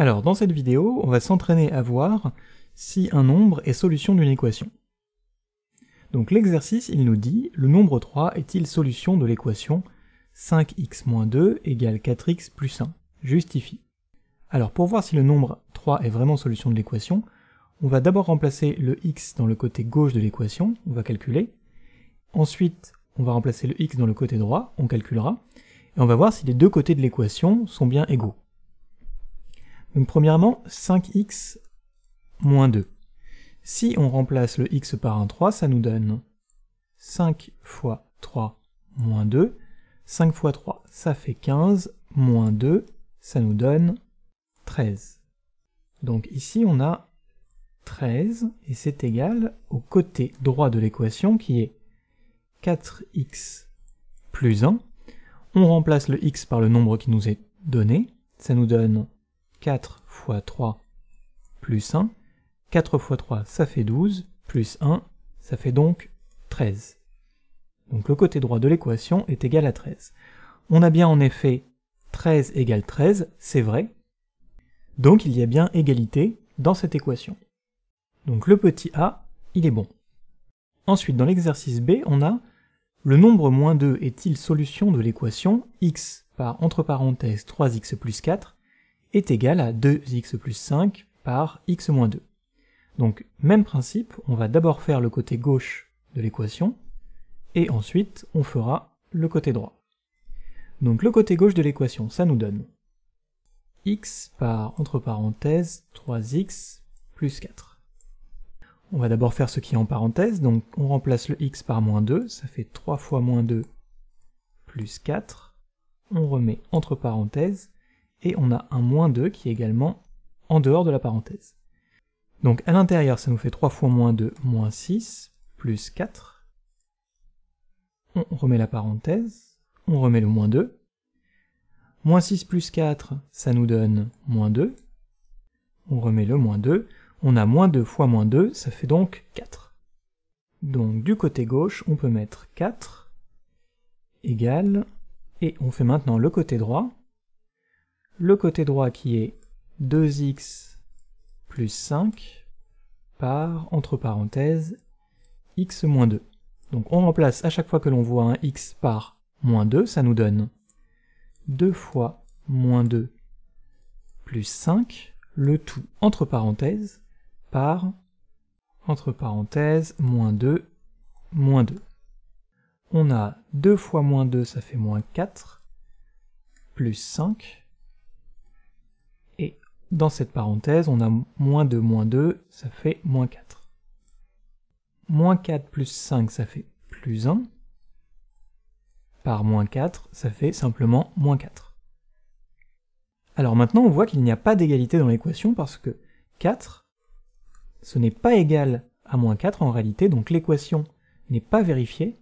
Alors dans cette vidéo, on va s'entraîner à voir si un nombre est solution d'une équation. Donc l'exercice, il nous dit, le nombre 3 est-il solution de l'équation 5x-2 égale 4x plus 1 Justifie. Alors pour voir si le nombre 3 est vraiment solution de l'équation, on va d'abord remplacer le x dans le côté gauche de l'équation, on va calculer. Ensuite, on va remplacer le x dans le côté droit, on calculera. Et on va voir si les deux côtés de l'équation sont bien égaux. Donc premièrement, 5x moins 2. Si on remplace le x par un 3, ça nous donne 5 fois 3 moins 2. 5 fois 3, ça fait 15, moins 2, ça nous donne 13. Donc ici, on a 13, et c'est égal au côté droit de l'équation qui est 4x plus 1. On remplace le x par le nombre qui nous est donné, ça nous donne 4 fois 3 plus 1. 4 fois 3, ça fait 12, plus 1, ça fait donc 13. Donc le côté droit de l'équation est égal à 13. On a bien en effet 13 égale 13, c'est vrai. Donc il y a bien égalité dans cette équation. Donc le petit a, il est bon. Ensuite, dans l'exercice B, on a le nombre moins 2 est-il solution de l'équation x par entre parenthèses 3x plus 4 est égal à 2x plus 5 par x moins 2. Donc même principe, on va d'abord faire le côté gauche de l'équation, et ensuite on fera le côté droit. Donc le côté gauche de l'équation, ça nous donne x par, entre parenthèses, 3x plus 4. On va d'abord faire ce qui est en parenthèse, donc on remplace le x par moins 2, ça fait 3 fois moins 2 plus 4. On remet entre parenthèses, et on a un moins 2 qui est également en dehors de la parenthèse. Donc à l'intérieur, ça nous fait 3 fois moins 2, moins 6, plus 4. On remet la parenthèse, on remet le moins 2. Moins 6 plus 4, ça nous donne moins 2. On remet le moins 2. On a moins 2 fois moins 2, ça fait donc 4. Donc du côté gauche, on peut mettre 4 égale, et on fait maintenant le côté droit, le côté droit qui est 2x plus 5 par, entre parenthèses, x moins 2. Donc on remplace à chaque fois que l'on voit un x par moins 2, ça nous donne 2 fois moins 2 plus 5, le tout entre parenthèses, par, entre parenthèses, moins 2, moins 2. On a 2 fois moins 2, ça fait moins 4, plus 5, dans cette parenthèse, on a moins 2 moins 2, ça fait moins 4. Moins 4 plus 5, ça fait plus 1. Par moins 4, ça fait simplement moins 4. Alors maintenant, on voit qu'il n'y a pas d'égalité dans l'équation parce que 4, ce n'est pas égal à moins 4 en réalité, donc l'équation n'est pas vérifiée.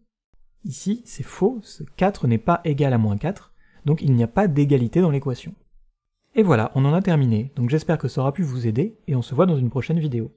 Ici, c'est faux, 4 n'est pas égal à moins 4, donc il n'y a pas d'égalité dans l'équation. Et voilà, on en a terminé, donc j'espère que ça aura pu vous aider, et on se voit dans une prochaine vidéo.